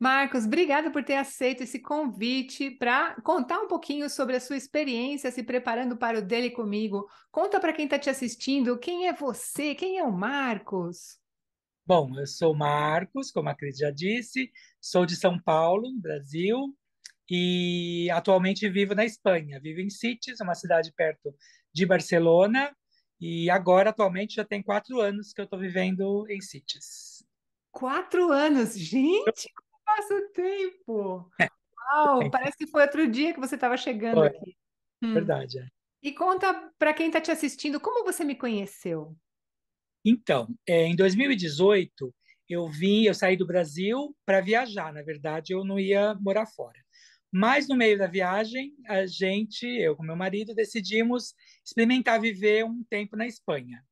Marcos, obrigado por ter aceito esse convite para contar um pouquinho sobre a sua experiência se preparando para o Dele Comigo. Conta para quem está te assistindo quem é você, quem é o Marcos. Bom, eu sou Marcos, como a Cris já disse, sou de São Paulo, Brasil, e atualmente vivo na Espanha. Vivo em Sitges, uma cidade perto de Barcelona, e agora, atualmente, já tem quatro anos que eu estou vivendo em Sitges. Quatro anos, gente! Passa o tempo! É. Uau, é. parece que foi outro dia que você estava chegando foi. aqui. Hum. Verdade. É. E conta para quem está te assistindo, como você me conheceu? Então, é, em 2018, eu vim, eu saí do Brasil para viajar, na verdade, eu não ia morar fora. Mas no meio da viagem, a gente, eu com meu marido, decidimos experimentar viver um tempo na Espanha,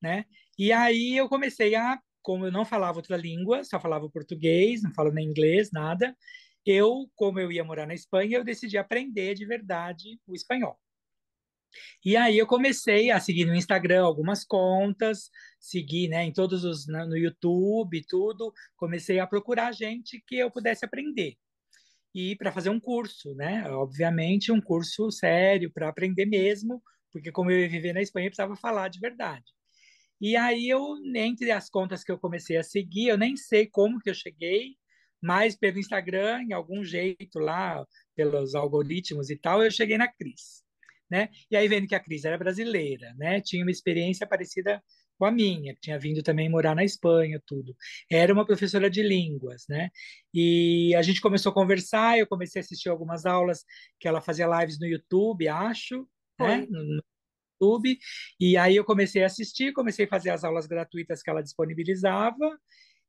né? E aí eu comecei a como eu não falava outra língua, só falava português, não falo nem inglês, nada, eu, como eu ia morar na Espanha, eu decidi aprender de verdade o espanhol. E aí eu comecei a seguir no Instagram algumas contas, seguir né, em todos os no YouTube, tudo, comecei a procurar gente que eu pudesse aprender. E para fazer um curso, né? Obviamente, um curso sério para aprender mesmo, porque como eu ia viver na Espanha, eu precisava falar de verdade. E aí eu, entre as contas que eu comecei a seguir, eu nem sei como que eu cheguei, mas pelo Instagram, em algum jeito lá, pelos algoritmos e tal, eu cheguei na Cris. Né? E aí vendo que a Cris era brasileira, né? Tinha uma experiência parecida com a minha, que tinha vindo também morar na Espanha, tudo. Era uma professora de línguas, né? E a gente começou a conversar, eu comecei a assistir algumas aulas que ela fazia lives no YouTube, acho, né? no, YouTube. E aí eu comecei a assistir, comecei a fazer as aulas gratuitas que ela disponibilizava.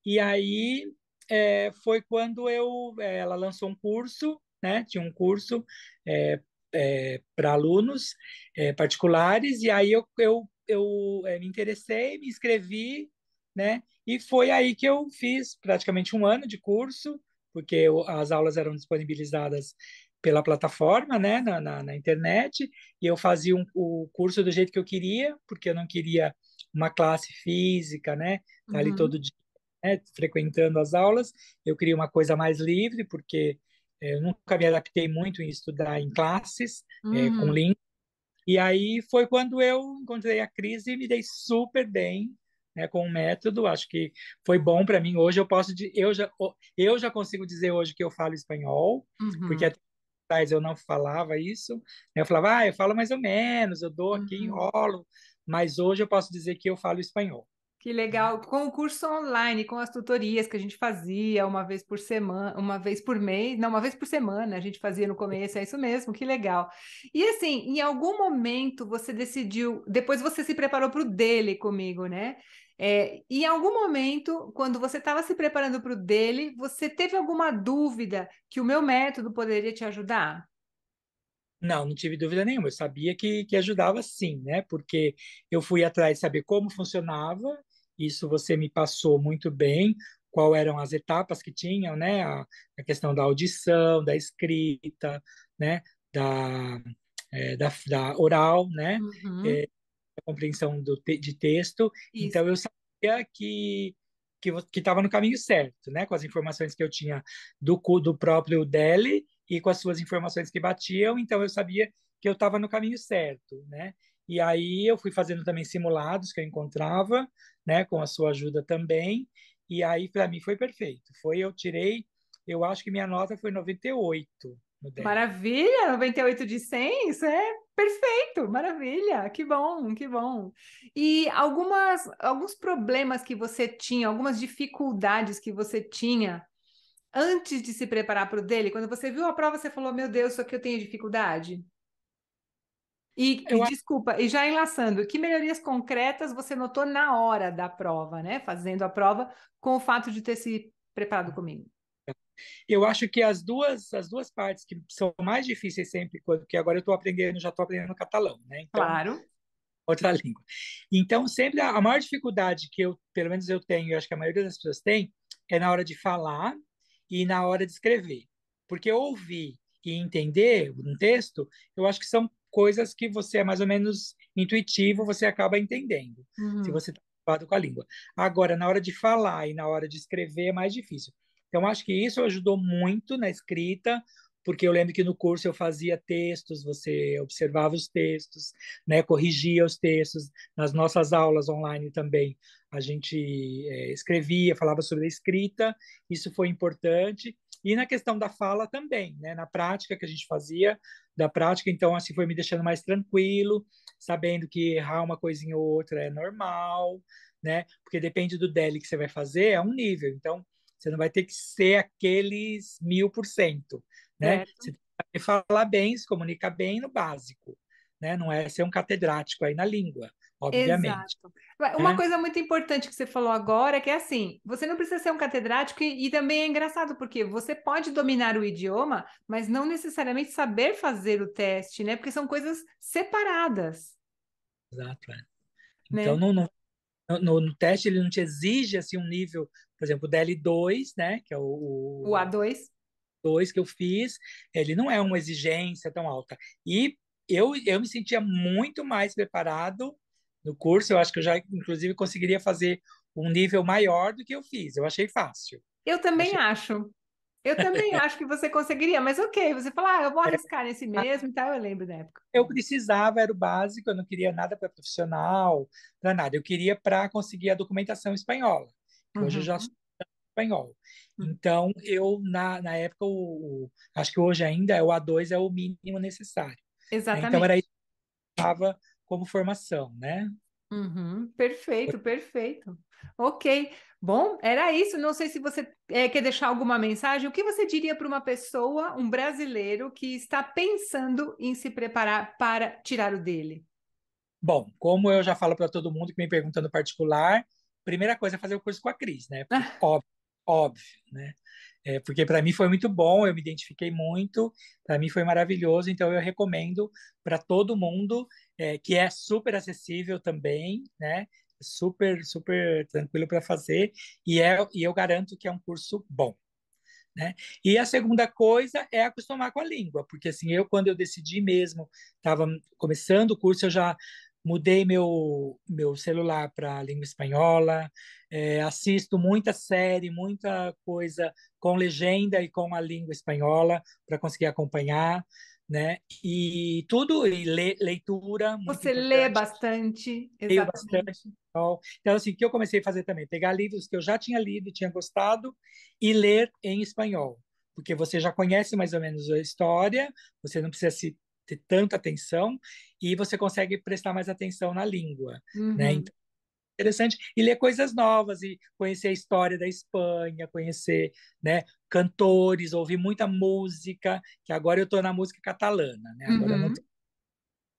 E aí é, foi quando eu, é, ela lançou um curso, né? Tinha um curso é, é, para alunos é, particulares. E aí eu, eu, eu é, me interessei, me inscrevi, né? E foi aí que eu fiz praticamente um ano de curso, porque eu, as aulas eram disponibilizadas pela plataforma, né, na, na, na internet, e eu fazia um, o curso do jeito que eu queria, porque eu não queria uma classe física, né, uhum. ali todo dia, né, frequentando as aulas, eu queria uma coisa mais livre, porque eh, eu nunca me adaptei muito em estudar em classes, eh, uhum. é, com link, e aí foi quando eu encontrei a crise e me dei super bem, né, com o método, acho que foi bom para mim. Hoje eu posso, eu já, eu já consigo dizer hoje que eu falo espanhol, uhum. porque até atrás eu não falava isso. Né, eu falava, ah, eu falo mais ou menos, eu dou aqui, uhum. enrolo. Mas hoje eu posso dizer que eu falo espanhol. Que legal. Com o curso online, com as tutorias que a gente fazia uma vez por semana, uma vez por mês, não, uma vez por semana a gente fazia no começo, é isso mesmo, que legal. E assim, em algum momento você decidiu, depois você se preparou para o dele comigo, né? É, em algum momento, quando você estava se preparando para o dele, você teve alguma dúvida que o meu método poderia te ajudar? Não, não tive dúvida nenhuma. Eu sabia que, que ajudava sim, né? Porque eu fui atrás de saber como funcionava isso você me passou muito bem, qual eram as etapas que tinham, né? A, a questão da audição, da escrita, né? Da, é, da, da, oral, né? Uhum. É, a compreensão do te, de texto. Isso. Então, eu sabia que que estava no caminho certo, né? Com as informações que eu tinha do, do próprio Deli e com as suas informações que batiam, então eu sabia que eu estava no caminho certo, né? E aí eu fui fazendo também simulados que eu encontrava, né, com a sua ajuda também. E aí para mim foi perfeito. Foi eu tirei, eu acho que minha nota foi 98 Maravilha, 98 de 100, isso é perfeito, maravilha. Que bom, que bom. E algumas alguns problemas que você tinha, algumas dificuldades que você tinha antes de se preparar para o dele, quando você viu a prova, você falou: "Meu Deus, só que eu tenho dificuldade". E, e, desculpa, e já enlaçando, que melhorias concretas você notou na hora da prova, né? Fazendo a prova com o fato de ter se preparado comigo? Eu acho que as duas as duas partes que são mais difíceis sempre, porque agora eu estou aprendendo, já estou aprendendo catalão, né? Então, claro. Outra língua. Então, sempre a, a maior dificuldade que eu, pelo menos eu tenho, e acho que a maioria das pessoas tem, é na hora de falar e na hora de escrever. Porque ouvir e entender um texto, eu acho que são coisas que você é mais ou menos intuitivo, você acaba entendendo, uhum. se você está preocupado com a língua. Agora, na hora de falar e na hora de escrever é mais difícil. Então, acho que isso ajudou muito na escrita, porque eu lembro que no curso eu fazia textos, você observava os textos, né, corrigia os textos. Nas nossas aulas online também, a gente é, escrevia, falava sobre a escrita, isso foi importante. E na questão da fala também, né? Na prática que a gente fazia, da prática, então assim foi me deixando mais tranquilo, sabendo que errar uma coisinha ou outra é normal, né? Porque depende do DELI que você vai fazer, é um nível. Então, você não vai ter que ser aqueles mil por cento, né? Certo. Você tem que falar bem, se comunicar bem no básico, né? Não é ser um catedrático aí na língua. Obviamente. Exato. Uma é. coisa muito importante que você falou agora, é que é assim, você não precisa ser um catedrático e, e, também é engraçado, porque você pode dominar o idioma, mas não necessariamente saber fazer o teste, né? Porque são coisas separadas. Exato, é. Né? Então, no, no, no, teste ele não te exige, assim, um nível, por exemplo, o DL2, né? Que é o... O A2. 2 que eu fiz, ele não é uma exigência tão alta. E eu, eu me sentia muito mais preparado no curso, eu acho que eu já, inclusive, conseguiria fazer um nível maior do que eu fiz. Eu achei fácil. Eu também achei... acho. Eu também acho que você conseguiria, mas ok, você fala, ah, eu vou arriscar é. nesse mesmo e tá? tal, eu lembro da época. Eu precisava, era o básico, eu não queria nada para profissional, para nada. Eu queria para conseguir a documentação espanhola. Uhum. Hoje eu já uhum. sou espanhol. Hum. Então, eu, na, na época, o, o, acho que hoje ainda é o A2 é o mínimo necessário. Exatamente. Né? Então, era isso que eu estava como formação, né? Uhum, perfeito, perfeito. Ok. Bom, era isso. Não sei se você é, quer deixar alguma mensagem. O que você diria para uma pessoa, um brasileiro, que está pensando em se preparar para tirar o dele? Bom, como eu já falo para todo mundo que me pergunta no particular, primeira coisa é fazer o curso com a Cris, né? Porque, óbvio, óbvio, né? É, porque para mim foi muito bom, eu me identifiquei muito, para mim foi maravilhoso, então eu recomendo para todo mundo, é, que é super acessível também, né? Super, super tranquilo para fazer, e, é, e eu garanto que é um curso bom. Né? E a segunda coisa é acostumar com a língua, porque assim, eu quando eu decidi mesmo, estava começando o curso, eu já mudei meu, meu celular para a língua espanhola, é, assisto muita série, muita coisa com legenda e com a língua espanhola para conseguir acompanhar, né? E tudo, e le, leitura. Você lê bastante, Leio exatamente. bastante. Então, então, assim, o que eu comecei a fazer também? Pegar livros que eu já tinha lido e tinha gostado e ler em espanhol porque você já conhece mais ou menos a história, você não precisa se ter tanta atenção e você consegue prestar mais atenção na língua, né? uhum. né? Então, interessante e ler coisas novas e conhecer a história da Espanha, conhecer, né, cantores, ouvir muita música, que agora eu estou na música catalana, né? Agora uhum. não tô...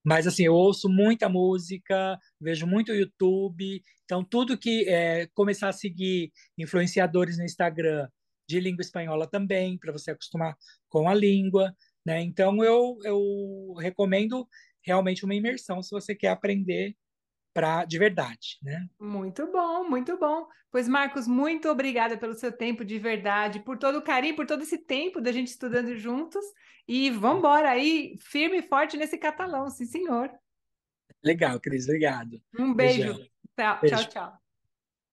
Mas assim, eu ouço muita música, vejo muito YouTube, então tudo que é, começar a seguir influenciadores no Instagram de língua espanhola também, para você acostumar com a língua, né? Então, eu, eu recomendo realmente uma imersão se você quer aprender de verdade, né? Muito bom, muito bom. Pois Marcos, muito obrigada pelo seu tempo de verdade, por todo o carinho, por todo esse tempo da gente estudando juntos e vamos embora aí firme e forte nesse catalão, sim senhor. Legal, Cris, obrigado. Um beijo. Beijão. tchau, beijo. tchau. tchau.